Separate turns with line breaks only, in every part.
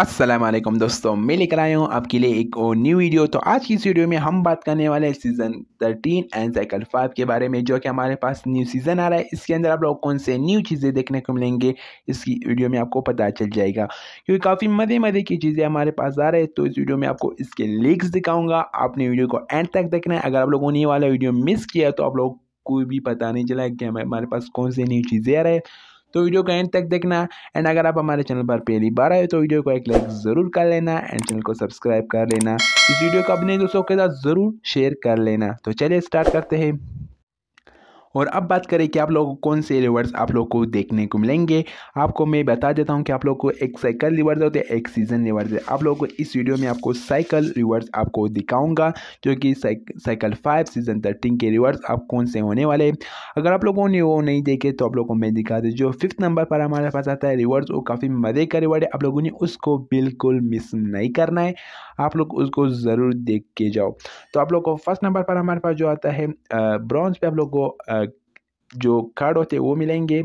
असलम दोस्तों मैं लेकर आया हूँ आपके लिए एक और न्यू वीडियो तो आज की इस वीडियो में हम बात करने वाले हैं सीज़न 13 एंड साइकिल 5 के बारे में जो कि हमारे पास न्यू सीज़न आ रहा है इसके अंदर आप लोग कौन से न्यू चीज़ें देखने को मिलेंगे इसकी वीडियो में आपको पता चल जाएगा क्योंकि काफ़ी मज़े मज़े की चीज़ें हमारे पास आ रहे हैं तो इस वीडियो में आपको इसके लिंक्स दिखाऊँगा आपने वीडियो को एंड तक देखना है अगर आप लोगों ने वाला वीडियो मिस किया तो आप लोग कोई भी पता नहीं चला कि हमारे पास कौन से न्यू चीज़ें आ रहे हैं तो वीडियो को एंड तक देखना एंड अगर आप हमारे चैनल पर पहली बार आए तो वीडियो को एक लाइक ज़रूर कर लेना एंड चैनल को सब्सक्राइब कर लेना इस वीडियो को अपने दोस्तों के साथ ज़रूर शेयर कर लेना तो चलिए स्टार्ट करते हैं और अब बात करें कि आप लोगों को कौन से रिवर्स आप लोग को देखने को मिलेंगे आपको मैं बता देता हूँ कि आप लोग को एक साइकिल रिवर्स होते हैं एक सीजन रिवर्स है आप लोग को इस वीडियो में आपको साइकिल रिवर्स आपको दिखाऊंगा जो कि साइकिल फाइव सीजन थर्टीन के रिवर्स आप कौन से होने वाले अगर आप लोगों ने वो नहीं देखे तो आप लोग को मैं दिखा दूँ जो फिफ्थ नंबर पर हमारे पास आता है रिवर्स वो काफ़ी मज़े का रिवर्ड है आप लोगों ने उसको बिल्कुल मिस नहीं करना है आप लोग उसको ज़रूर देख के जाओ तो आप लोग को फर्स्ट नंबर पर हमारे पास जो आता है ब्रॉन्ज पे आप लोग को जो कार्ड होते हैं वो मिलेंगे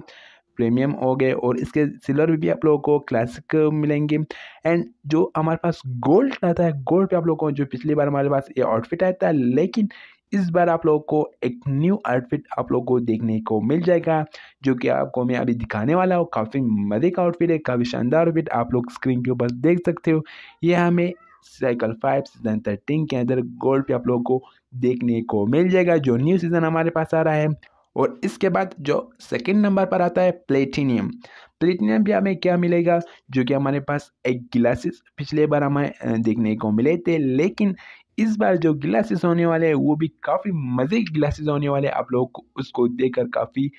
प्रीमियम हो गए और इसके सिल्वर भी, आप लोगों को क्लासिक मिलेंगे एंड जो हमारे पास गोल्ड आता है गोल्ड पे आप लोगों को जो पिछली बार हमारे पास ये आउटफिट आया था लेकिन इस बार आप लोगों को एक न्यू आउटफिट आप लोगों को देखने को मिल जाएगा जो कि आपको मैं अभी दिखाने वाला हूँ काफ़ी मज़े का आउटफिट है काफ़ी शानदार आउटफिट आप लोग स्क्रीन के ऊपर देख सकते हो ये हमें साइकिल फाइव सीजन थर्टीन के अंदर गोल्ड पे आप लोगों को देखने को मिल जाएगा जो न्यू सीज़न हमारे पास आ रहा है और इसके बाद जो सेकेंड नंबर पर आता है प्लेटिनियम प्लेटिनियम भी हमें क्या मिलेगा जो कि हमारे पास एक ग्लासेस पिछले बार हमें देखने को मिले थे लेकिन इस बार जो ग्लासेस होने वाले हैं वो भी काफ़ी मज़े के ग्लासेस होने वाले हैं आप लोग को उसको देखकर काफ़ी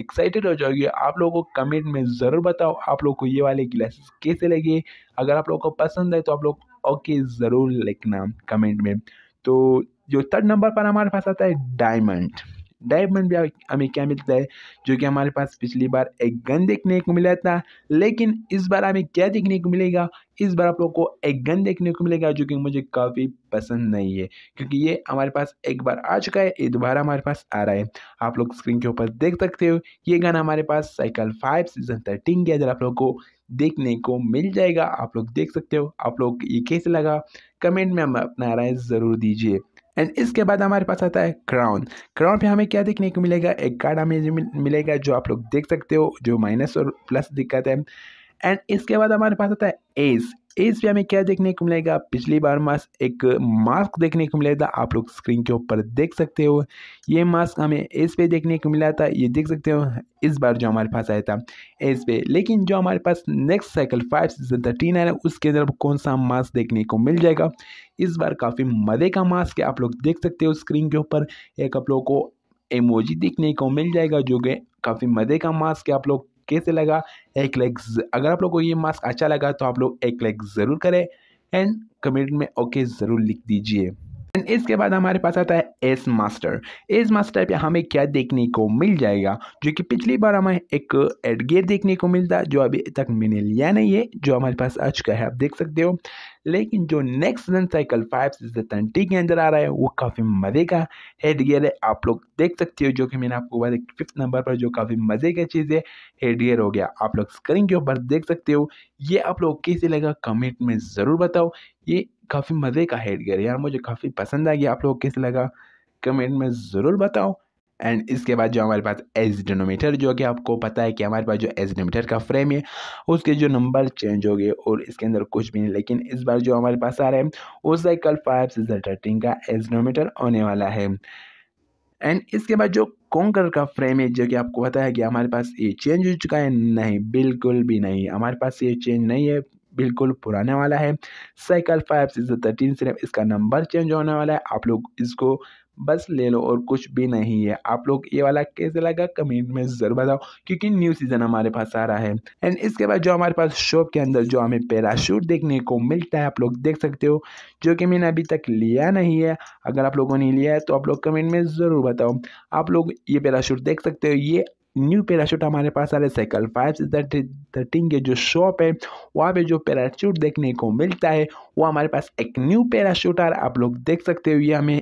एक्साइटेड हो जाओगे आप लोगों को कमेंट में ज़रूर बताओ आप लोग को ये वाले ग्लासेस कैसे लगे अगर आप लोग को पसंद है तो आप लोग ओके ज़रूर लिखना कमेंट में तो जो थर्ड नंबर पर हमारे पास आता है डायमंड डायमंड भी हमें क्या मिलता है जो कि हमारे पास पिछली बार एक गन देखने को मिला था लेकिन इस बार हमें क्या देखने को मिलेगा इस बार आप लोग को एक गन देखने को मिलेगा जो कि मुझे काफ़ी पसंद नहीं है क्योंकि ये हमारे पास एक बार आ चुका है ये दोबारा हमारे पास आ रहा है आप लोग स्क्रीन के ऊपर देख सकते हो ये गाना हमारे पास साइकिल फाइव सीजन थर्टीन के अंदर आप लोग को देखने को मिल जाएगा आप लोग देख सकते हो आप लोग ये कैसे लगा कमेंट में हम अपना राय ज़रूर दीजिए एंड इसके बाद हमारे पास आता है क्राउन क्राउन पे हमें क्या देखने को मिलेगा एक कार्ड हमें मिलेगा जो आप लोग देख सकते हो जो माइनस और प्लस दिक्कत है एंड इसके बाद हमारे पास आता है एज इसमें हमें क्या देखने को मिलेगा पिछली बार मास्क एक मास्क देखने को मिला था आप लोग स्क्रीन के ऊपर देख सकते हो ये मास्क हमें इस पे देखने को मिला था ये देख सकते हो इस बार जो हमारे पास आया था इस पे लेकिन जो हमारे पास next cycle five season thirteen आया उसके अंदर कौन सा मास्क देखने को मिल जाएगा इस बार काफ़ी मज़े का मास्क है आप लोग देख सकते हो स्क्रीन के ऊपर एक आप लोग को एमोजी देखने को मिल जाएगा जो कि काफ़ी मज़े का मास्क है आप लोग कैसे लगा एक लाइक अगर आप लोग को ये मास्क अच्छा लगा तो आप लोग एक लाइक ज़रूर करें एंड कमेंट में ओके ज़रूर लिख दीजिए इसके बाद हमारे पास आता है एस मास्टर एस मास्टर पे हमें क्या देखने को मिल जाएगा जो कि पिछली बार हमें एक एडगेट देखने को मिलता जो अभी तक मैंने लिया नहीं है जो हमारे पास आज का है आप देख सकते हो लेकिन जो नेक्स्ट रन साइकिल फाइव से के अंदर आ रहा है वो काफ़ी मज़े का हेड गेयर है आप लोग देख सकते हो जो कि मैंने आपको बताया फिफ्थ नंबर पर जो काफ़ी मज़े का चीज़ है हेड गेयर हो गया आप लोग स्क्रीन के ऊपर देख सकते हो ये आप लोग कैसे लगा कमेंट में ज़रूर बताओ ये काफ़ी मज़े का हेड गियर यार मुझे काफ़ी पसंद आ गया आप लोग कैसे लगा कमेंट में ज़रूर बताओ एंड इसके बाद जो हमारे पास एस डिनोमीटर जो कि आपको पता है कि हमारे पास जो एस डिनोमीटर का फ्रेम है उसके जो नंबर चेंज हो गए और इसके अंदर कुछ भी नहीं लेकिन इस बार जो हमारे पास आ रहा है वो साइकिल फाइव से थर्टीन का एस डिनोमीटर होने वाला है एंड इसके बाद जो कॉन्कर का फ्रेम है जो कि आपको पता है कि हमारे पास ये चेंज हो चुका है नहीं बिल्कुल भी नहीं हमारे पास ये चेंज नहीं है बिल्कुल पुराने वाला है साइकिल फाइव सीजन थर्टीन सिर्फ इसका नंबर चेंज होने वाला है आप लोग इसको बस ले लो और कुछ भी नहीं है आप लोग ये वाला कैसे लगा कमेंट में ज़रूर बताओ क्योंकि न्यू सीज़न हमारे पास आ रहा है एंड इसके बाद जो हमारे पास शॉप के अंदर जो हमें पैराशूट देखने को मिलता है आप लोग देख सकते हो जो कि मैंने अभी तक लिया नहीं है अगर आप लोगों ने लिया है तो आप लोग कमेंट में ज़रूर बताओ आप लोग ये पैराशूट देख सकते हो ये न्यू पैराशूट हमारे पास आ रहे साइकिल फाइव से थर्टीन के जो शॉप है वहाँ पे जो पैराशूट देखने को मिलता है वो हमारे पास एक न्यू पैराशूट आ रहा है आप लोग देख सकते हो ये हमें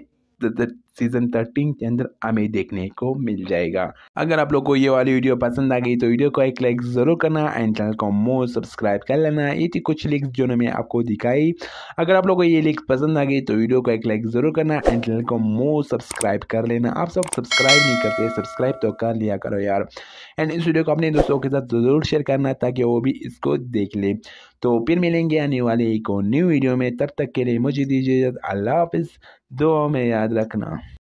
सीज़न थर्टीन के अंदर हमें देखने को मिल जाएगा अगर आप लोग को ये वाली वीडियो पसंद आ गई तो वीडियो को एक लाइक ज़रूर करना एंड चैनल को मोर सब्सक्राइब कर लेना ये थी कुछ लिंक जो मैं आपको दिखाई अगर आप लोग को ये लिंक पसंद आ गई तो वीडियो को एक लाइक ज़रूर करना एंड चैनल को मोर सब्सक्राइब कर लेना आप सब सब्सक्राइब नहीं करते सब्सक्राइब तो कर लिया करो यार एंड इस वीडियो को अपने दोस्तों के साथ ज़रूर शेयर करना ताकि वो भी इसको देख ले तो फिर मिलेंगे आने वाले एक और न्यू वीडियो में तब तक के लिए मुझे दीजिए अल्लाह हाफिज़ दो में याद रखना